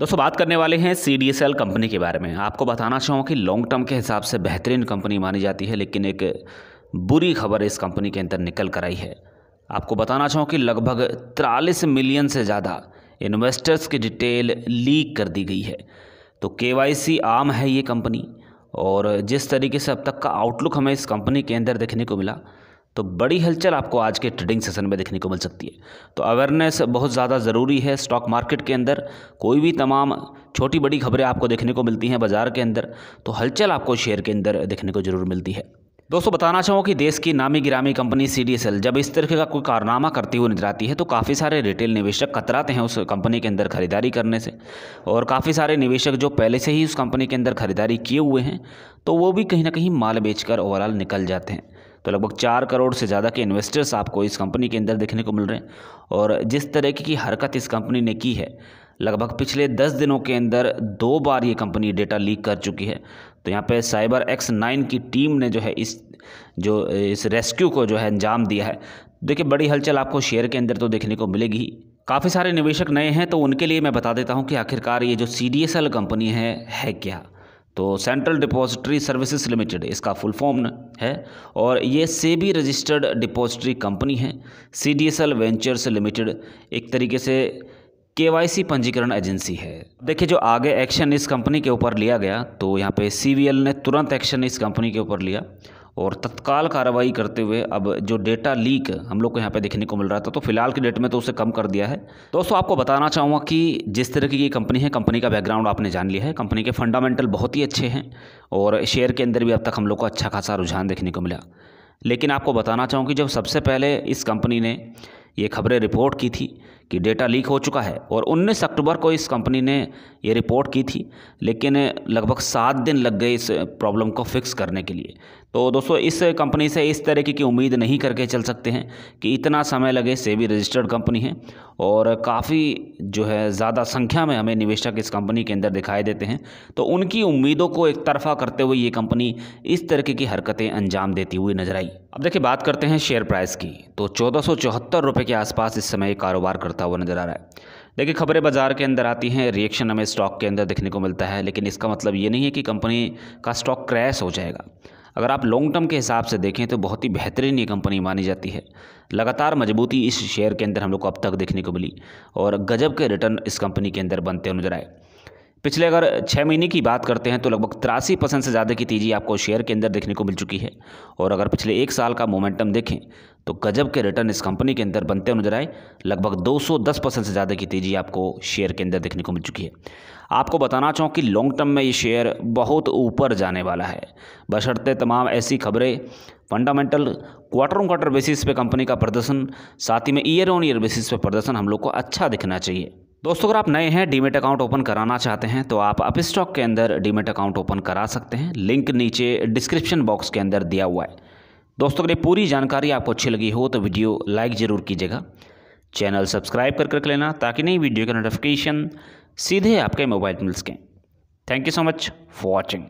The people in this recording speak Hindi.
दोस्तों बात करने वाले हैं सी कंपनी के बारे में आपको बताना चाहूँ कि लॉन्ग टर्म के हिसाब से बेहतरीन कंपनी मानी जाती है लेकिन एक बुरी खबर इस कंपनी के अंदर निकल कर आई है आपको बताना चाहूँ कि लगभग तिरालीस मिलियन से ज़्यादा इन्वेस्टर्स की डिटेल लीक कर दी गई है तो के आम है ये कंपनी और जिस तरीके से अब तक का आउटलुक हमें इस कंपनी के अंदर देखने को मिला तो बड़ी हलचल आपको आज के ट्रेडिंग सेशन में देखने को मिल सकती है तो अवेयरनेस बहुत ज़्यादा ज़रूरी है स्टॉक मार्केट के अंदर कोई भी तमाम छोटी बड़ी खबरें आपको देखने को मिलती हैं बाज़ार के अंदर तो हलचल आपको शेयर के अंदर देखने को ज़रूर मिलती है दोस्तों बताना चाहूँ कि देश की नामी गिरामी कंपनी सी जब इस तरीके का कोई कारनामा करती हुई नजर आती है तो काफ़ी सारे रिटेल निवेशक कतराते हैं उस कंपनी के अंदर खरीदारी करने से और काफ़ी सारे निवेशक जो पहले से ही उस कंपनी के अंदर खरीदारी किए हुए हैं तो वो भी कहीं ना कहीं माल बेचकर ओवरऑल निकल जाते हैं तो लगभग चार करोड़ से ज़्यादा के इन्वेस्टर्स आपको इस कंपनी के अंदर देखने को मिल रहे हैं और जिस तरह की हरकत इस कंपनी ने की है लगभग पिछले दस दिनों के अंदर दो बार ये कंपनी डेटा लीक कर चुकी है तो यहाँ पे साइबर एक्स नाइन की टीम ने जो है इस जो इस रेस्क्यू को जो है अंजाम दिया है देखिए बड़ी हलचल आपको शेयर के अंदर तो देखने को मिलेगी काफ़ी सारे निवेशक नए हैं तो उनके लिए मैं बता देता हूँ कि आखिरकार ये जो सी कंपनी है है क्या तो सेंट्रल डिपॉजिटरी सर्विसेज लिमिटेड इसका फुल फॉर्म है और ये सेबी रजिस्टर्ड डिपॉजिटरी कंपनी है C D S L ventures limited एक तरीके से केवाईसी पंजीकरण एजेंसी है देखिए जो आगे एक्शन इस कंपनी के ऊपर लिया गया तो यहाँ पे सीवीएल ने तुरंत एक्शन इस कंपनी के ऊपर लिया और तत्काल कार्रवाई करते हुए अब जो डेटा लीक हम लोग को यहाँ पे देखने को मिल रहा था तो फिलहाल के डेट में तो उसे कम कर दिया है दोस्तों आपको बताना चाहूँगा कि जिस तरह की ये कंपनी है कंपनी का बैकग्राउंड आपने जान लिया है कंपनी के फंडामेंटल बहुत ही अच्छे हैं और शेयर के अंदर भी अब तक हम लोग को अच्छा खासा रुझान देखने को मिला लेकिन आपको बताना चाहूँ कि जब सबसे पहले इस कंपनी ने ये खबरें रिपोर्ट की थी कि डेटा लीक हो चुका है और 19 अक्टूबर को इस कंपनी ने ये रिपोर्ट की थी लेकिन लगभग सात दिन लग गए इस प्रॉब्लम को फिक्स करने के लिए तो दोस्तों इस कंपनी से इस तरह की उम्मीद नहीं करके चल सकते हैं कि इतना समय लगे से भी रजिस्टर्ड कंपनी है और काफ़ी जो है ज़्यादा संख्या में हमें निवेशक इस कंपनी के अंदर दिखाई देते हैं तो उनकी उम्मीदों को एक तरफा करते हुए ये कंपनी इस तरीके की हरकतें अंजाम देती हुई नजर आई अब देखिए बात करते हैं शेयर प्राइस की तो चौदह सौ के आसपास इस समय कारोबार करता हुआ नजर आ रहा है देखिए खबरें बाजार के अंदर आती हैं रिएक्शन हमें स्टॉक के अंदर देखने को मिलता है लेकिन इसका मतलब ये नहीं है कि कंपनी का स्टॉक क्रैश हो जाएगा अगर आप लॉन्ग टर्म के हिसाब से देखें तो बहुत ही बेहतरीन ये कंपनी मानी जाती है लगातार मजबूती इस शेयर के अंदर हम लोग को अब तक देखने को मिली और गजब के रिटर्न इस कंपनी के अंदर बनते नजर आए पिछले अगर छः महीने की बात करते हैं तो लगभग तिरासी परसेंट से ज़्यादा की तेज़ी आपको शेयर के अंदर देखने को मिल चुकी है और अगर पिछले एक साल का मोमेंटम देखें तो गजब के रिटर्न इस कंपनी के अंदर बनते हुए नजर आए लगभग 210 परसेंट से ज़्यादा की तेज़ी आपको शेयर के अंदर देखने को मिल चुकी है आपको बताना चाहूँ कि लॉन्ग टर्म में ये शेयर बहुत ऊपर जाने वाला है बशर्ते तमाम ऐसी खबरें fundamental quarter on quarter basis पे कंपनी का प्रदर्शन साथ ही में ईयर ऑन ईयर बेसिस पे प्रदर्शन हम लोग को अच्छा दिखना चाहिए दोस्तों अगर आप नए हैं डीमेट अकाउंट ओपन कराना चाहते हैं तो आप अप स्टॉक के अंदर डीमेट अकाउंट ओपन करा सकते हैं लिंक नीचे डिस्क्रिप्शन बॉक्स के अंदर दिया हुआ है दोस्तों अगर ये पूरी जानकारी आपको अच्छी लगी हो तो वीडियो लाइक ज़रूर कीजिएगा चैनल सब्सक्राइब कर कर लेना ताकि नई वीडियो का नोटिफिकेशन सीधे आपके मोबाइल मिल सकें thank you so much for watching